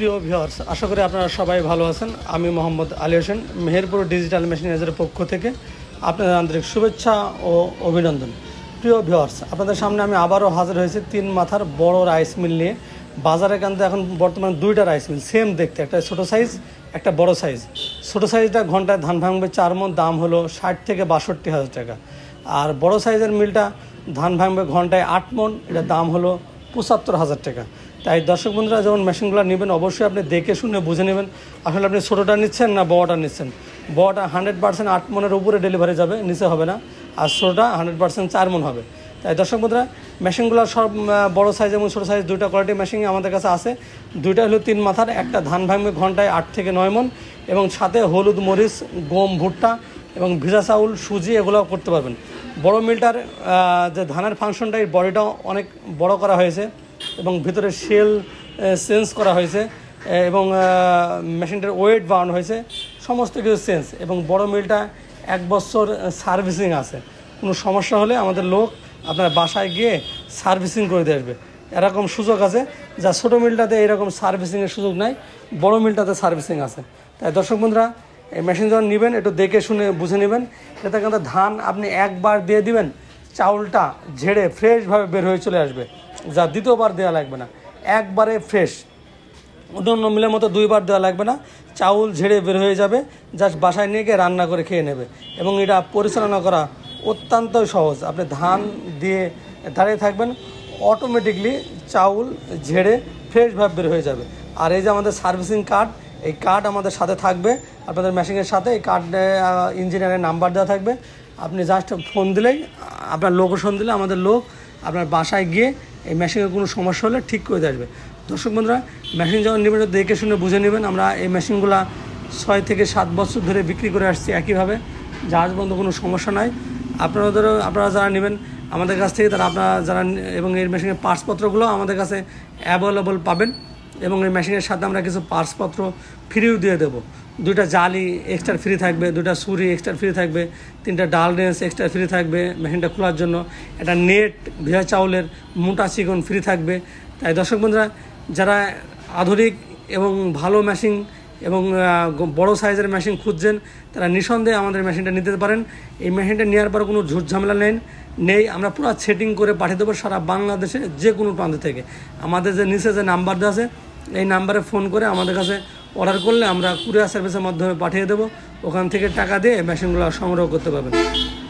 প্রিয় ভিওর্স আশা করি আপনারা সবাই ভালো আছেন আমি মোহাম্মদ আলী হোসেন মেহেরপুর ডিজিটাল এজের পক্ষ থেকে আপনাদের আন্তরিক শুভেচ্ছা ও অভিনন্দন প্রিয় ভিওয়ার্স আপনাদের সামনে আমি আবারও হাজির হয়েছি তিন মাথার বড় রাইস মিল নিয়ে বাজারে কিন্তু এখন বর্তমানে দুইটা রাইস মিল সেম দেখতে একটা ছোটো সাইজ একটা বড় সাইজ ছোটো সাইজটা ঘন্টায় ধান ভাঙবে চার মন দাম হলো ষাট থেকে বাষট্টি হাজার টাকা আর বড় সাইজের মিলটা ধান ভাঙবে ঘন্টায় আট মন এটা দাম হলো পঁচাত্তর হাজার টাকা তাই দর্শক বন্ধুরা যখন মেশিনগুলো নেবেন অবশ্যই আপনি দেখে শুনে বুঝে নেবেন আসলে আপনি ছোটোটা নিচ্ছেন না বড়টা নিচ্ছেন বড়টা হান্ড্রেড পার্সেন্ট আট মনের উপরে ডেলিভারি যাবে নিচে হবে না আর ছোটোটা হান্ড্রেড পার্সেন্ট চার মন হবে তাই দর্শক বন্ধুরা মেশিনগুলো সব বড় সাইজ এবং ছোটো সাইজ দুইটা কোয়ালিটির মেশিন আমাদের কাছে আছে দুইটা হলো তিন মাথার একটা ধান ভাঙবে ঘন্টায় আট থেকে নয় মন এবং সাথে হলুদ মরিচ গম ভুট্টা এবং ভিজা চাউল সুজি এগুলো করতে পারবেন বড় মিলটার যে ধানের ফাংশনটা এই বডিটাও অনেক বড় করা হয়েছে এবং ভিতরে শেল চেঞ্জ করা হয়েছে এবং মেশিনটার ওয়েট বাড়ানো হয়েছে সমস্ত কিছু চেঞ্জ এবং বড় মিলটা এক বছর সার্ভিসিং আছে কোনো সমস্যা হলে আমাদের লোক আপনার বাসায় গিয়ে সার্ভিসিং করে দিয়ে আসবে এরকম সুযোগ আছে যা ছোটো মিলটাতে এরকম সার্ভিসিংয়ের সুযোগ নাই বড় মিলটাতে সার্ভিসিং আছে তাই দর্শক বন্ধুরা এই মেশিন যখন নেবেন একটু দেখে শুনে বুঝে নেবেন এতে কিন্তু ধান আপনি একবার দিয়ে দিবেন চাউলটা ঝেড়ে ফ্রেশভাবে বের হয়ে চলে আসবে যা দ্বিতীয়বার দেওয়া লাগবে না একবারে ফ্রেশ অন্য অন্য মিলের মতো দুইবার দেওয়া লাগবে না চাউল ঝেড়ে বের হয়ে যাবে জাস্ট বাসায় নিয়ে গিয়ে রান্না করে খেয়ে নেবে এবং এটা পরিচালনা করা অত্যন্ত সহজ আপনি ধান দিয়ে দাঁড়িয়ে থাকবেন অটোমেটিকলি চাউল ঝেড়ে ফ্রেশভাবে বের হয়ে যাবে আর এই যে আমাদের সার্ভিসিং কার্ড এই কার্ড আমাদের সাথে থাকবে আপনাদের মেশিনের সাথে এই কার্ড ইঞ্জিনিয়ারের নাম্বার দেওয়া থাকবে আপনি জাস্ট ফোন দিলেই আপনার লোকেশন দিলে আমাদের লোক আপনার বাসায় গিয়ে এই মেশিনের কোনো সমস্যা হলে ঠিক করে আসবে দর্শক বন্ধুরা মেশিন যখন নেবেন দেখে শুনে বুঝে নেবেন আমরা এই মেশিনগুলো ছয় থেকে সাত বছর ধরে বিক্রি করে আসছি একইভাবে জাহাজ বন্ধ কোনো সমস্যা নাই আপনাদেরও আপনারা যারা নেবেন আমাদের কাছ থেকে তারা আপনারা যারা এবং এই মেশিনের পার্টসপত্রগুলো আমাদের কাছে অ্যাভেলেবল পাবেন এবং এই মেশিনের সাথে আমরা কিছু পার্সপত্র ফ্রিও দিয়ে দেব দুটা জালি এক্সট্রা ফ্রি থাকবে দুটা সুরি এক্সট্রা ফ্রি থাকবে তিনটা ডাল রেন্স এক্সট্রা ফ্রি থাকবে মেশিনটা খোলার জন্য একটা নেট ভেজা চাউলের মোটা চিকন ফ্রি থাকবে তাই দর্শক বন্ধুরা যারা আধুনিক এবং ভালো মেশিন এবং বড় সাইজের মেশিন খুঁজছেন তারা নিঃসন্দেহে আমাদের মেশিনটা নিতে পারেন এই মেশিনটা নেওয়ার পর কোনো ঝুট ঝামেলা নেন নেই আমরা পুরো সেটিং করে পাঠিয়ে দেবো সারা বাংলাদেশে যে কোনো প্রান্ত থেকে আমাদের যে নিচে যে নাম্বার দেওয়া আছে এই নাম্বারে ফোন করে আমাদের কাছে অর্ডার করলে আমরা কুরিয়ার সার্ভিসের মাধ্যমে পাঠিয়ে দেবো ওখান থেকে টাকা দিয়ে মেশিনগুলো সংগ্রহ করতে পারবেন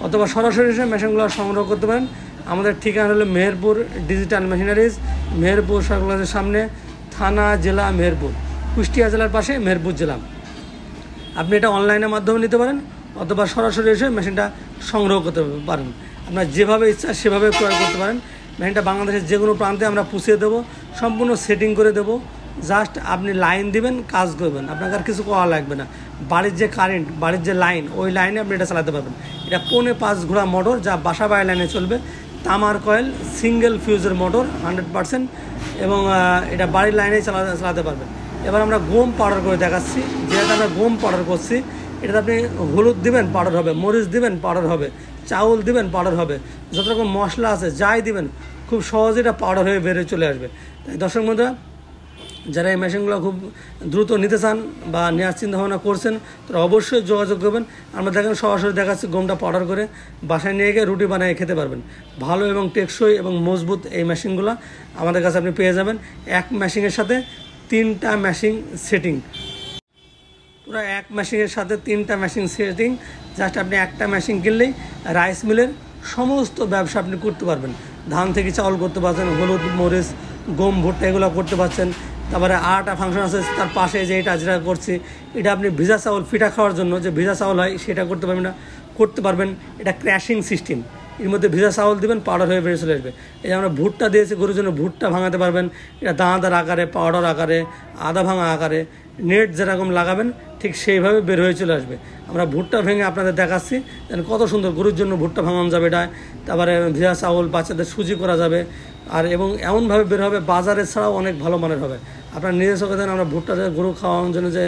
অথবা সরাসরি এসে মেশিনগুলো সংগ্রহ করতে পারেন আমাদের ঠিকানা হলো মেহেরপুর ডিজিটাল মেশিনারিজ মেহেরপুর সরকারের সামনে থানা জেলা মেহেরপুর কুষ্টিয়া জেলার পাশে মেহেরপুর জেলা আপনি এটা অনলাইনের মাধ্যমে নিতে পারেন অথবা সরাসরি এসে মেশিনটা সংগ্রহ করতে পারেন আপনার যেভাবে ইচ্ছা সেভাবে ক্রয় করতে পারেন মেশিনটা বাংলাদেশের যে কোনো প্রান্তে আমরা পুষিয়ে দেবো সম্পূর্ণ সেটিং করে দেবো জাস্ট আপনি লাইন দিবেন কাজ করবেন আপনাকে আর কিছু করা লাগবে না বাড়ির যে কারেন্ট বাড়ির যে লাইন ওই লাইনে আপনি এটা চালাতে পারবেন এটা পৌনে পাঁচ ঘোড়া মোটর যা বাসা বাড়ি লাইনে চলবে তামার কয়েল সিঙ্গেল ফিউজের মোটর হান্ড্রেড পারসেন্ট এবং এটা বাড়ির লাইনে চালা চালাতে পারবেন এবার আমরা গম পাউডার করে দেখাচ্ছি যেটা আমরা গম পাউডার করছি এটা আপনি হলুদ দিবেন পাউডার হবে মরিচ দিবেন পাউডার হবে চাউল দিবেন পাউডার হবে যত রকম মশলা আছে যাই দিবেন খুব সহজে এটা পাউডার হয়ে বেড়ে চলে আসবে তাই দর্শক বন্ধুরা যারা এই মেশিনগুলো খুব দ্রুত নিতে চান বা নেওয়ার চিন্তাভাবনা করছেন তারা অবশ্যই যোগাযোগ করবেন আমরা দেখেন সরাসরি দেখাচ্ছি গমটা পাউডার করে বাসায় নিয়ে গিয়ে রুটি বানিয়ে খেতে পারবেন ভালো এবং টেকসই এবং মজবুত এই মেশিনগুলো আমাদের কাছে আপনি পেয়ে যাবেন এক মেশিনের সাথে তিনটা মেশিন সেটিং পুরো এক মেশিনের সাথে তিনটা মেশিন সেটিং জাস্ট আপনি একটা মেশিন কিনলেই রাইস মিলের সমস্ত ব্যবসা আপনি করতে পারবেন ধান থেকে চাউল করতে পারছেন হলুদ মরিচ গম ভুট্টা এগুলো করতে পারছেন তারপরে আটা ফাংশন আছে তার পাশে যে এটা যেটা করছি এটা আপনি ভিজা চাউল পিঠা খাওয়ার জন্য যে ভিজা চাউল হয় সেটা করতে পারবেন না করতে পারবেন এটা ক্র্যাশিং সিস্টেম এর মধ্যে ভিজা চাউল দেবেন পাউডার হয়ে বেড়ে চলে আসবে এই যে আমরা ভুট্টা দিয়েছি গরুর জন্য ভুট্টা ভাঙাতে পারবেন এটা দানাদার আকারে পাউডার আকারে আদা ভাঙা আকারে নেট যেরকম লাগাবেন ঠিক সেইভাবে বের হয়ে চলে আসবে আমরা ভুট্টা ভেঙে আপনাদের দেখাচ্ছি দেন কত সুন্দর গরুর জন্য ভুট্টা ভাঙানো যাবে এটা তারপরে ভিজা চাউল বাচ্চাদের সুজি করা যাবে আর এবং এমনভাবে বের হবে বাজারের ছাড়াও অনেক ভালো মানের হবে আপনার নিজের চোখে দেন আমরা ভুট্টা গরু খাওয়ানোর জন্য যে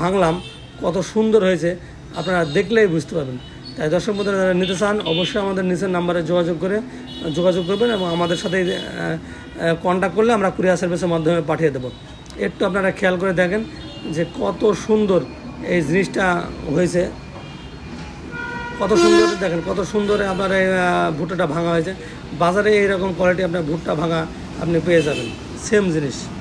ভাঙলাম কত সুন্দর হয়েছে আপনারা দেখলেই বুঝতে পারবেন তাই দর্শক বন্ধুরা যারা নিতে চান অবশ্যই আমাদের নিচের নাম্বারে যোগাযোগ করে যোগাযোগ করবেন এবং আমাদের সাথে কন্ট্যাক্ট করলে আমরা কুরিয়ার সার্ভিসের মাধ্যমে পাঠিয়ে দেবো একটু আপনারা খেয়াল করে দেখেন যে কত সুন্দর এই জিনিসটা হয়েছে কত সুন্দর দেখেন কত সুন্দর আপনার এই ভুট্টাটা ভাঙা হয়েছে বাজারে এইরকম কোয়ালিটি আপনার ভুট্টা ভাঙা আপনি পেয়ে যাবেন সেম জিনিস